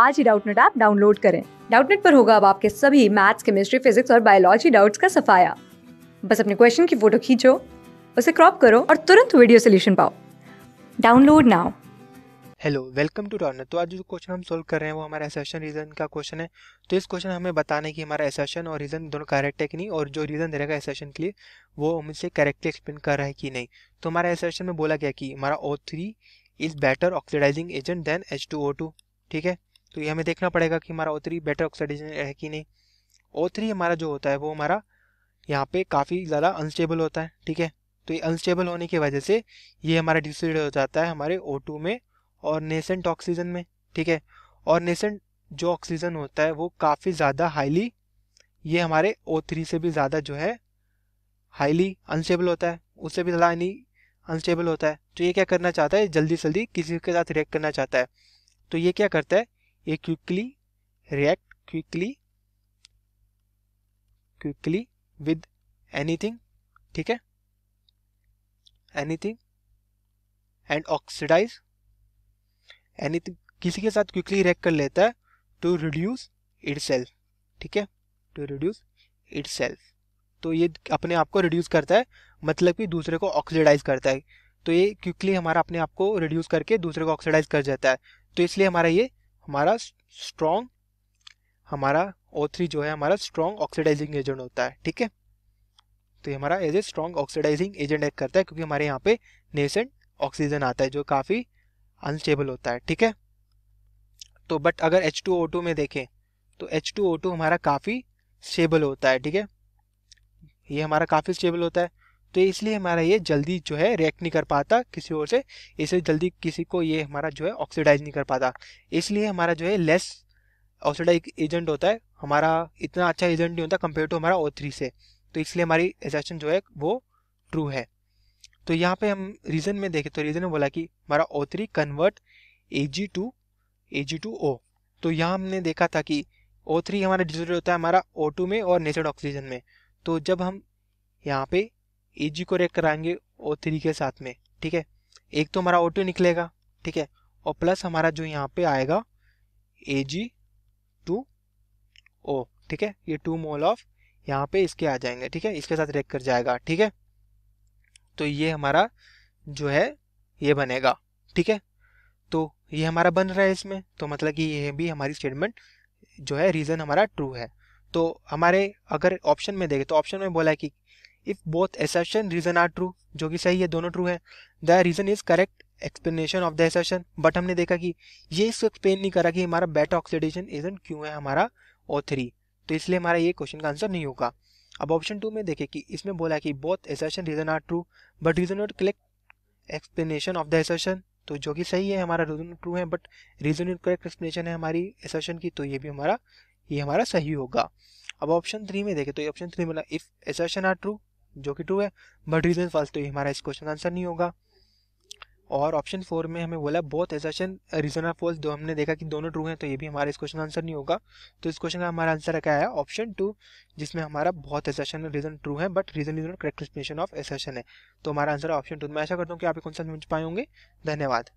आज ही Doubtnut app download करें डाउटनेट पर होगा अब आपके सभी मैथ्स केमिस्ट्री फिजिक्स और बायोलॉजी डाउट्स का सफाया बस अपने क्वेश्चन की फोटो खींचो उसे क्रॉप करो और तुरंत वीडियो सोल्यूशन पाओ download now hello welcome to Doubtnut तो आज जो क्वेश्चन हम सोल्व कर रहे हैं वो हमारा एसेशन रीजन का क्वेश्चन है तो इस क्वेश्चन हमें बताने कि हमारा एसेशन और रीजन दोनों करेक्ट है कि नहीं और जो रीजन दे रहेगा एसेशन के लिए वो हमसे करेक्टली एक्सप्लेन कर रहा है कि नहीं तो हमारा एसेशन में बोला गया कि हमारा O three is better oxidising agent than H two O two ठीक है तो ये हमें देखना पड़ेगा कि हमारा ओ थ्री बेटर ऑक्सीडेशन है कि नहीं ओ थ्री हमारा जो होता है वो हमारा यहाँ पे काफ़ी ज़्यादा अनस्टेबल होता है ठीक है तो ये अनस्टेबल होने की वजह से ये हमारा डिसड हो जाता है हमारे ओ टू में और नेसेंट ऑक्सीजन में ठीक है और नेसेंट जो ऑक्सीजन होता है वो काफ़ी ज़्यादा हाईली ये हमारे ओ थ्री से भी ज़्यादा जो है हाईली अनस्टेबल होता है उससे भी ज़्यादा यानी अनस्टेबल होता है तो ये क्या करना चाहता है जल्दी जल्दी किसी के साथ रिएक्ट करना चाहता है तो ये क्या करता है a quickly react quickly quickly with anything ठीक है एनीथिंग एंड ऑक्सीडाइज एनीथिंग किसी के साथ क्विकली रिएक्ट कर लेता है टू रिड्यूस इट ठीक है टू रिड्यूस इट तो ये अपने आप को रिड्यूस करता है मतलब कि दूसरे को ऑक्सीडाइज करता है तो ये क्विकली हमारा अपने आप को रिड्यूस करके दूसरे को ऑक्सीडाइज कर जाता है तो इसलिए हमारा ये हमारा स्ट्रॉन्ग हमारा ओ थ्री जो है हमारा स्ट्रॉन्ग ऑक्सीडाइजिंग एजेंट होता है ठीक है तो ये हमारा as a strong oxidising agent act करता है क्योंकि हमारे यहाँ पे नेसेंट ऑक्सीजन आता है जो काफ़ी अनस्टेबल होता है ठीक है तो बट अगर एच टू ओ टू में देखें तो एच टू ओ टू हमारा काफ़ी स्टेबल होता है ठीक है ये हमारा काफ़ी स्टेबल होता है तो इसलिए हमारा ये जल्दी जो है रिएक्ट नहीं कर पाता किसी और से इसलिए जल्दी किसी को ये हमारा जो है ऑक्सीडाइज नहीं कर पाता इसलिए हमारा जो है लेस ऑक्सीडाइज एजेंट होता है हमारा इतना अच्छा एजेंट नहीं होता कंपेयर टू हमारा ओ थ्री से तो इसलिए हमारी एजेशन जो है वो ट्रू है तो यहाँ पे हम रीज़न में देखें तो रीज़न में बोला कि हमारा O three convert A G to A G two O तो यहाँ हमने देखा था कि ओ थ्री हमारा डिजोल्व होता है हमारा ओ टू में और नेचर ऑक्सीजन में तो जब हम यहाँ पे ए जी को रेक कराएंगे ओ थ्री के साथ में ठीक है एक तो हमारा ओ टू निकलेगा ठीक है और प्लस हमारा जो यहाँ पे आएगा ए जी टू ओ ठीक है ये टू मोल ऑफ यहाँ पे इसके आ जाएंगे ठीक है इसके साथ रेक कर जाएगा ठीक है तो ये हमारा जो है ये बनेगा ठीक है तो ये हमारा बन रहा है इसमें तो मतलब कि ये भी हमारी स्टेटमेंट जो है रीज़न हमारा ट्रू है तो हमारे अगर ऑप्शन में देखें तो ऑप्शन में बोला है कि if both assertion reason are true जो कि सही है दोनों ट्रू है the reason is correct explanation of the assertion but हमने देखा कि ये इसको एक्सप्लेन नहीं करा कि हमारा बेटा ऑक्सीडेशन रीजन क्यों है हमारा ओ थ्री तो इसलिए हमारा ये क्वेश्चन का आंसर नहीं होगा अब ऑप्शन टू में देखें कि इसमें बोला कि both assertion reason are true but reason not correct explanation of the assertion तो जो कि सही है हमारा रीजन ट्रू है बट रीजन करेक्ट एक्सप्लेनेशन है हमारी एसर्शन की तो ये भी हमारा ये हमारा सही होगा अब ऑप्शन थ्री में देखें तो ये ऑप्शन थ्री बोला इफ एसर्शन आर ट्रू जो कि ट्रू है बट रीजन फर्स्ट तो ये हमारा इस क्वेश्चन आंसर नहीं होगा और ऑप्शन फोर में हमें बोला बहुत एजेशन रीजन ऑफ फॉल्स दो हमने देखा कि दोनों ट्रू हैं तो ये भी हमारा इस क्वेश्चन आंसर नहीं होगा तो इस क्वेश्चन का हमारा आंसर क्या है ऑप्शन टू जिसमें हमारा बहुत एजेशन रीजन ट्रू है but reason is not correct explanation of assertion है तो हमारा आंसर है ऑप्शन टू मैं ऐसा करता हूँ कि आप कौन समझ पाए होंगे धन्यवाद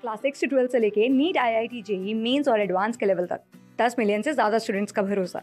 क्लास सिक्स से ट्वेल्थ से लेके NEET I I T JEE Mains और एडवांस के लेवल तक दस मिलियन से ज़्यादा स्टूडेंट्स का भरोसा